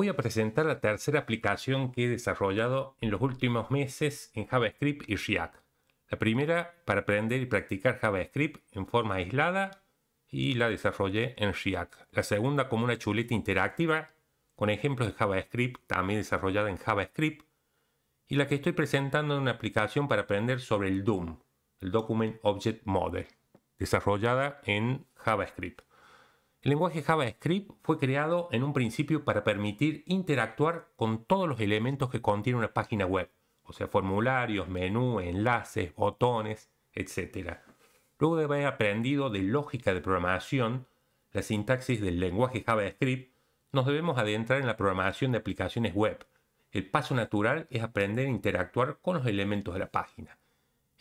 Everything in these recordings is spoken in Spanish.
Voy a presentar la tercera aplicación que he desarrollado en los últimos meses en JavaScript y React. La primera para aprender y practicar JavaScript en forma aislada y la desarrollé en React. La segunda como una chuleta interactiva con ejemplos de JavaScript también desarrollada en JavaScript. Y la que estoy presentando es una aplicación para aprender sobre el DOM, el Document Object Model, desarrollada en JavaScript. El lenguaje JavaScript fue creado en un principio para permitir interactuar con todos los elementos que contiene una página web, o sea, formularios, menú, enlaces, botones, etc. Luego de haber aprendido de lógica de programación, la sintaxis del lenguaje JavaScript, nos debemos adentrar en la programación de aplicaciones web. El paso natural es aprender a interactuar con los elementos de la página.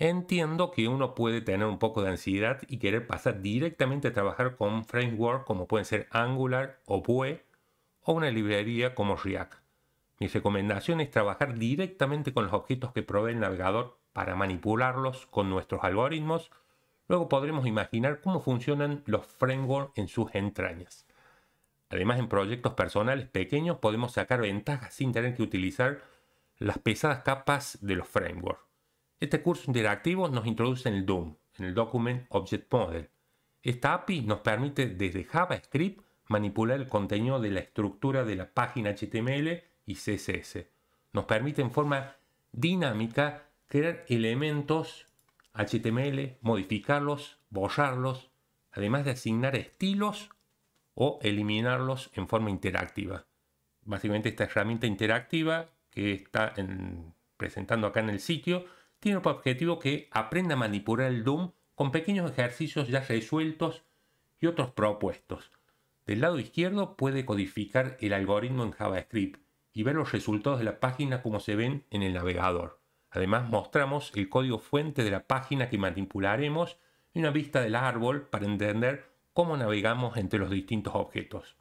Entiendo que uno puede tener un poco de ansiedad y querer pasar directamente a trabajar con framework como pueden ser Angular o Vue o una librería como React. Mi recomendación es trabajar directamente con los objetos que provee el navegador para manipularlos con nuestros algoritmos. Luego podremos imaginar cómo funcionan los frameworks en sus entrañas. Además, en proyectos personales pequeños podemos sacar ventajas sin tener que utilizar las pesadas capas de los frameworks. Este curso interactivo nos introduce en el DOM, en el Document Object Model. Esta API nos permite desde JavaScript manipular el contenido de la estructura de la página HTML y CSS. Nos permite en forma dinámica crear elementos HTML, modificarlos, borrarlos, además de asignar estilos o eliminarlos en forma interactiva. Básicamente esta herramienta interactiva que está presentando acá en el sitio tiene por objetivo que aprenda a manipular el Doom con pequeños ejercicios ya resueltos y otros propuestos. Del lado izquierdo puede codificar el algoritmo en JavaScript y ver los resultados de la página como se ven en el navegador. Además mostramos el código fuente de la página que manipularemos y una vista del árbol para entender cómo navegamos entre los distintos objetos.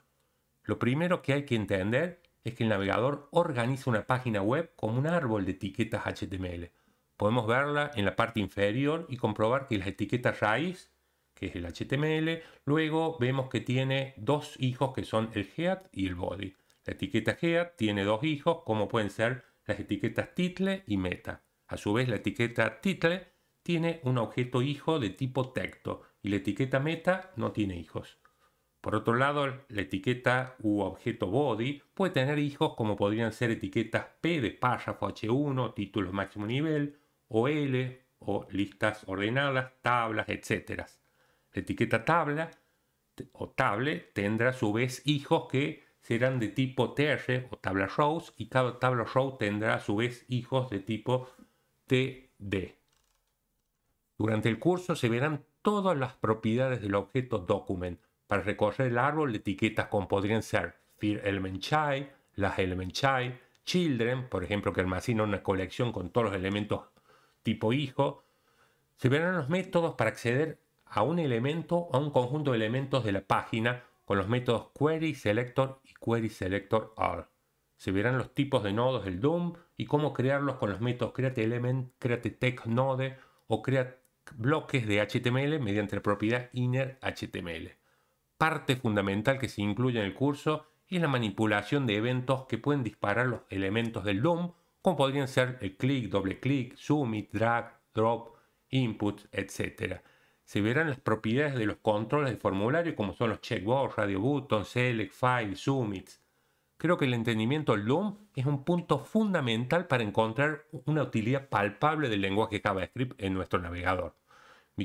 Lo primero que hay que entender es que el navegador organiza una página web como un árbol de etiquetas HTML podemos verla en la parte inferior y comprobar que la etiqueta raíz, que es el HTML, luego vemos que tiene dos hijos que son el head y el body. La etiqueta head tiene dos hijos como pueden ser las etiquetas title y meta. A su vez la etiqueta title tiene un objeto hijo de tipo texto y la etiqueta meta no tiene hijos. Por otro lado, la etiqueta u objeto body puede tener hijos como podrían ser etiquetas P de párrafo H1, títulos máximo nivel o L, o listas ordenadas, tablas, etc. La etiqueta tabla o table tendrá a su vez hijos que serán de tipo TR o tabla rows y cada tabla row tendrá a su vez hijos de tipo TD. Durante el curso se verán todas las propiedades del objeto document para recorrer el árbol de etiquetas como podrían ser Fear element child, las element child, children, por ejemplo, que almacena una colección con todos los elementos tipo hijo, se verán los métodos para acceder a un elemento, o a un conjunto de elementos de la página con los métodos query, selector y QuerySelectorAll. Se verán los tipos de nodos del DOM y cómo crearlos con los métodos create element, o create bloques de HTML mediante la propiedad InnerHTML. Parte fundamental que se incluye en el curso es la manipulación de eventos que pueden disparar los elementos del DOM como podrían ser el clic, doble clic, submit, drag, drop, input, etc. Se verán las propiedades de los controles de formulario como son los checkbox, radio button, select, file, submits. Creo que el entendimiento Loom es un punto fundamental para encontrar una utilidad palpable del lenguaje JavaScript en nuestro navegador. Mi,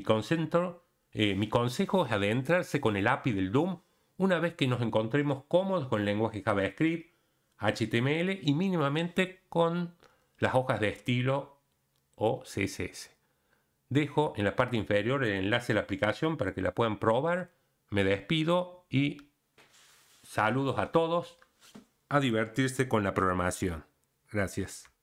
eh, consejo es adentrarse con el API del DOM una vez que nos encontremos cómodos con el lenguaje JavaScript HTML y mínimamente con las hojas de estilo o CSS. Dejo en la parte inferior el enlace de la aplicación para que la puedan probar. Me despido y saludos a todos. A divertirse con la programación. Gracias.